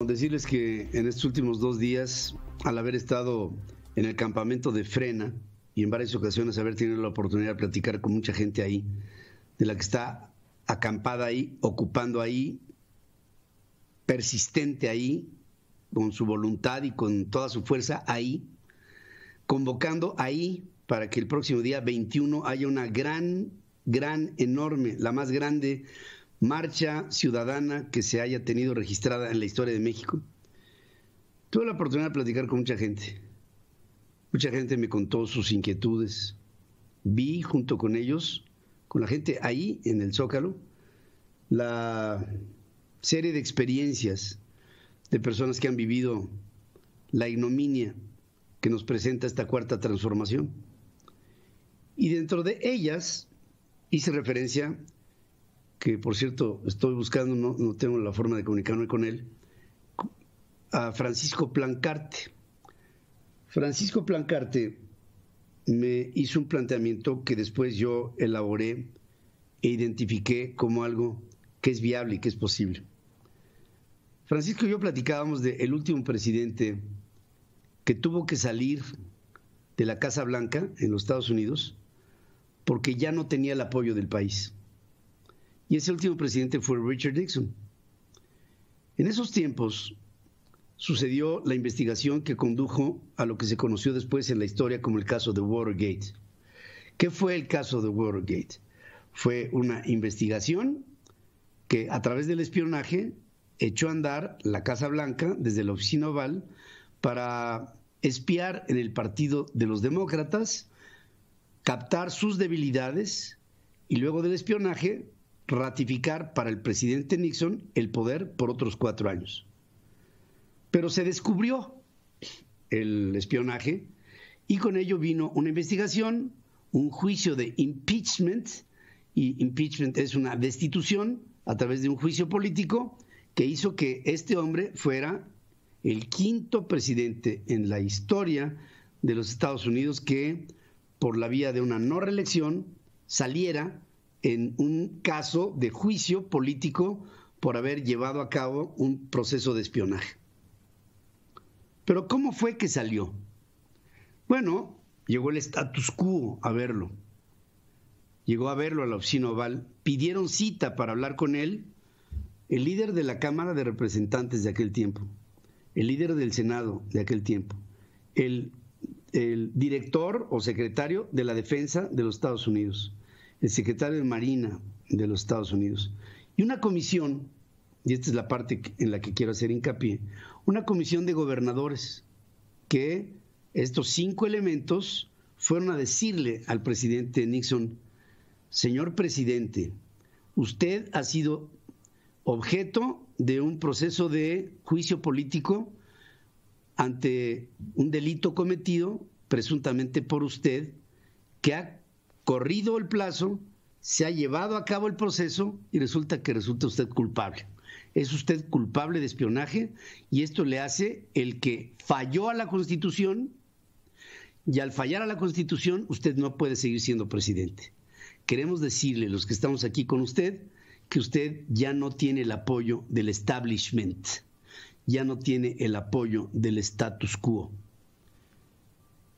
Decirles que en estos últimos dos días, al haber estado en el campamento de Frena y en varias ocasiones haber tenido la oportunidad de platicar con mucha gente ahí, de la que está acampada ahí, ocupando ahí, persistente ahí, con su voluntad y con toda su fuerza ahí, convocando ahí para que el próximo día 21 haya una gran, gran, enorme, la más grande marcha ciudadana que se haya tenido registrada en la historia de México. Tuve la oportunidad de platicar con mucha gente. Mucha gente me contó sus inquietudes. Vi junto con ellos, con la gente ahí en el Zócalo, la serie de experiencias de personas que han vivido la ignominia que nos presenta esta cuarta transformación. Y dentro de ellas hice referencia que por cierto estoy buscando, no, tengo la forma de comunicarme con él, a Francisco Plancarte. Francisco Plancarte me hizo un planteamiento que después yo elaboré e identifiqué como algo que es viable y que es posible. Francisco y yo platicábamos del último presidente que tuvo que salir de la Casa Blanca en los Estados Unidos porque ya no tenía el apoyo del país y ese último presidente fue Richard Nixon. En esos tiempos sucedió la investigación que condujo a lo que se conoció después en la historia como el caso de Watergate. ¿Qué fue el caso de Watergate? Fue una investigación que a través del espionaje echó a andar la Casa Blanca desde la oficina oval para espiar en el partido de los demócratas, captar sus debilidades y luego del espionaje ratificar para el presidente Nixon el poder por otros cuatro años. Pero se descubrió el espionaje y con ello vino una investigación, un juicio de impeachment, y impeachment es una destitución a través de un juicio político que hizo que este hombre fuera el quinto presidente en la historia de los Estados Unidos que por la vía de una no reelección saliera en un caso de juicio político por haber llevado a cabo un proceso de espionaje. Pero ¿cómo fue que salió? Bueno, llegó el status quo a verlo. Llegó a verlo a la oficina oval, pidieron cita para hablar con él el líder de la Cámara de Representantes de aquel tiempo, el líder del Senado de aquel tiempo, el, el director o secretario de la Defensa de los Estados Unidos, el secretario de Marina de los Estados Unidos, y una comisión, y esta es la parte en la que quiero hacer hincapié, una comisión de gobernadores que estos cinco elementos fueron a decirle al presidente Nixon, señor presidente, usted ha sido objeto de un proceso de juicio político ante un delito cometido presuntamente por usted que ha corrido el plazo, se ha llevado a cabo el proceso y resulta que resulta usted culpable. Es usted culpable de espionaje y esto le hace el que falló a la Constitución y al fallar a la Constitución usted no puede seguir siendo presidente. Queremos decirle, los que estamos aquí con usted, que usted ya no tiene el apoyo del establishment, ya no tiene el apoyo del status quo.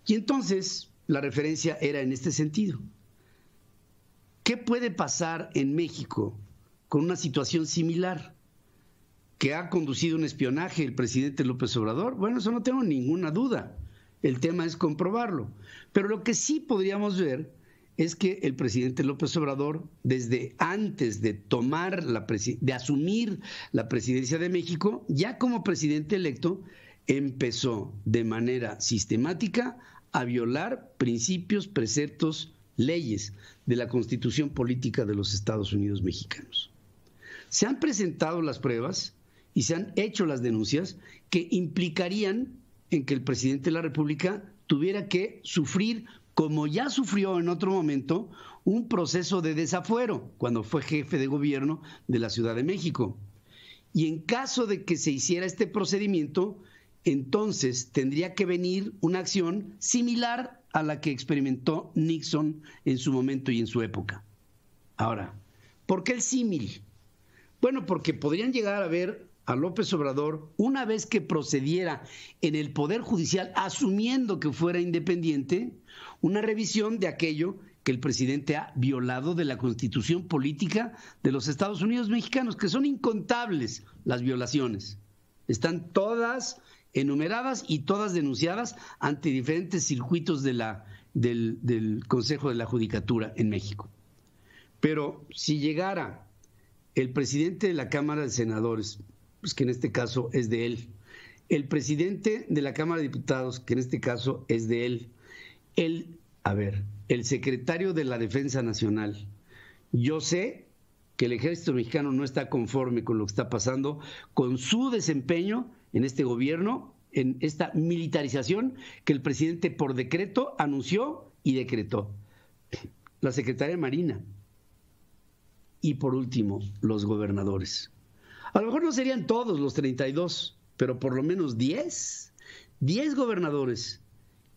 Y entonces la referencia era en este sentido. ¿Qué puede pasar en México con una situación similar? Que ha conducido un espionaje el presidente López Obrador. Bueno, eso no tengo ninguna duda. El tema es comprobarlo. Pero lo que sí podríamos ver es que el presidente López Obrador, desde antes de tomar la de asumir la presidencia de México, ya como presidente electo, empezó de manera sistemática a violar principios, preceptos leyes de la Constitución Política de los Estados Unidos Mexicanos. Se han presentado las pruebas y se han hecho las denuncias que implicarían en que el presidente de la República tuviera que sufrir, como ya sufrió en otro momento, un proceso de desafuero cuando fue jefe de gobierno de la Ciudad de México. Y en caso de que se hiciera este procedimiento, entonces tendría que venir una acción similar a la que experimentó Nixon en su momento y en su época. Ahora, ¿por qué el símil? Bueno, porque podrían llegar a ver a López Obrador una vez que procediera en el Poder Judicial, asumiendo que fuera independiente, una revisión de aquello que el presidente ha violado de la constitución política de los Estados Unidos mexicanos, que son incontables las violaciones. Están todas enumeradas y todas denunciadas ante diferentes circuitos del, del Consejo de la Judicatura en México. Pero si llegara el presidente de la Cámara de Senadores, pues que en este caso es de él, el presidente de la Cámara de Diputados, que en este caso es de él, el, a ver, el secretario de la Defensa Nacional. Yo sé que el ejército mexicano no está conforme con lo que está pasando, con su desempeño en este gobierno, en esta militarización que el presidente por decreto anunció y decretó. La secretaria Marina. Y por último, los gobernadores. A lo mejor no serían todos los 32, pero por lo menos 10, 10 gobernadores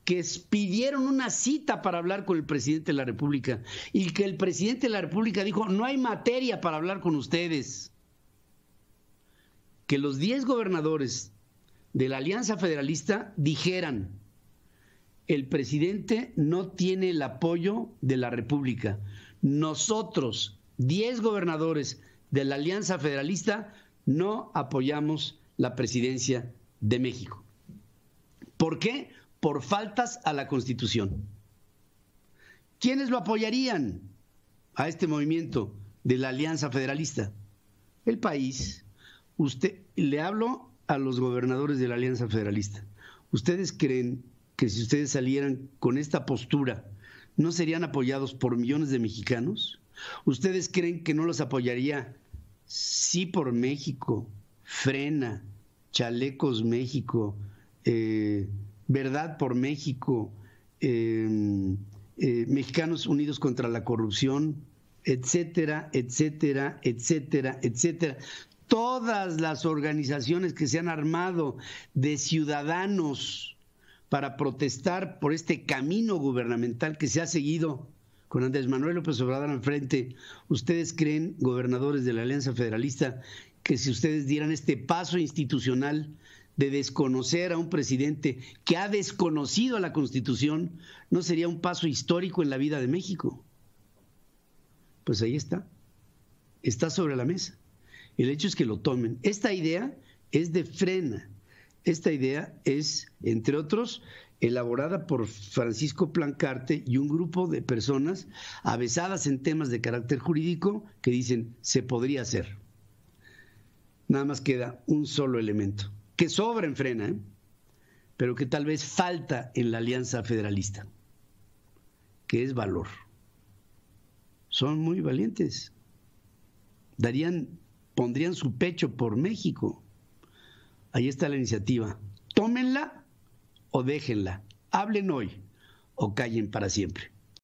que pidieron una cita para hablar con el presidente de la República y que el presidente de la República dijo, no hay materia para hablar con ustedes que los 10 gobernadores de la Alianza Federalista dijeran, el presidente no tiene el apoyo de la República. Nosotros, 10 gobernadores de la Alianza Federalista, no apoyamos la presidencia de México. ¿Por qué? Por faltas a la Constitución. ¿Quiénes lo apoyarían a este movimiento de la Alianza Federalista? El país, usted, le hablo a los gobernadores de la Alianza Federalista. ¿Ustedes creen que si ustedes salieran con esta postura, no serían apoyados por millones de mexicanos? ¿Ustedes creen que no los apoyaría sí por México, Frena, Chalecos México, eh, Verdad por México, em, eh, Mexicanos Unidos contra la Corrupción, etcétera, etcétera, etcétera, etcétera todas las organizaciones que se han armado de ciudadanos para protestar por este camino gubernamental que se ha seguido con Andrés Manuel López Obrador al frente, ¿ustedes creen, gobernadores de la Alianza Federalista, que si ustedes dieran este paso institucional de desconocer a un presidente que ha desconocido a la Constitución, no sería un paso histórico en la vida de México? Pues ahí está, está sobre la mesa. El hecho es que lo tomen. Esta idea es de frena. Esta idea es, entre otros, elaborada por Francisco Plancarte y un grupo de personas avesadas en temas de carácter jurídico que dicen se podría hacer. Nada más queda un solo elemento, que sobra en frena, ¿eh? pero que tal vez falta en la alianza federalista, que es valor. Son muy valientes. Darían pondrían su pecho por México. Ahí está la iniciativa. Tómenla o déjenla. Hablen hoy o callen para siempre.